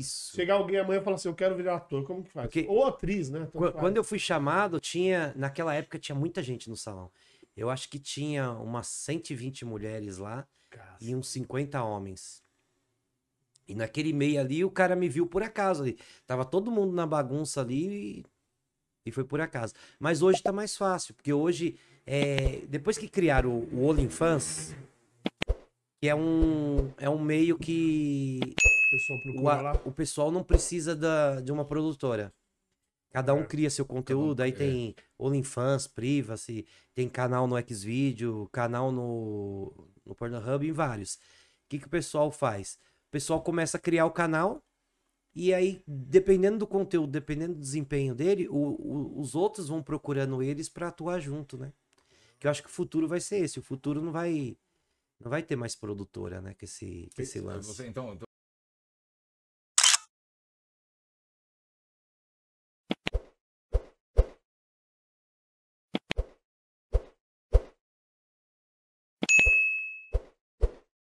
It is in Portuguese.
Isso. Chegar alguém amanhã e falar assim, eu quero virar ator, como que faz? Porque... Ou atriz, né? quando eu fui chamado, tinha. Naquela época tinha muita gente no salão. Eu acho que tinha umas 120 mulheres lá e uns 50 homens. E naquele meio ali, o cara me viu por acaso ali. Tava todo mundo na bagunça ali e, e foi por acaso. Mas hoje tá mais fácil, porque hoje, é... depois que criaram o, o All Infans, que é um, é um meio que pessoal procura o, lá? O pessoal não precisa da, de uma produtora. Cada um é. cria seu conteúdo, aí é. tem OnlyFans, Privacy, tem canal no Xvideo, canal no, no Pornhub, em vários. O que, que o pessoal faz? O pessoal começa a criar o canal e aí, dependendo do conteúdo, dependendo do desempenho dele, o, o, os outros vão procurando eles para atuar junto, né? Que eu acho que o futuro vai ser esse. O futuro não vai não vai ter mais produtora, né? Que esse, que esse lance. Você, então,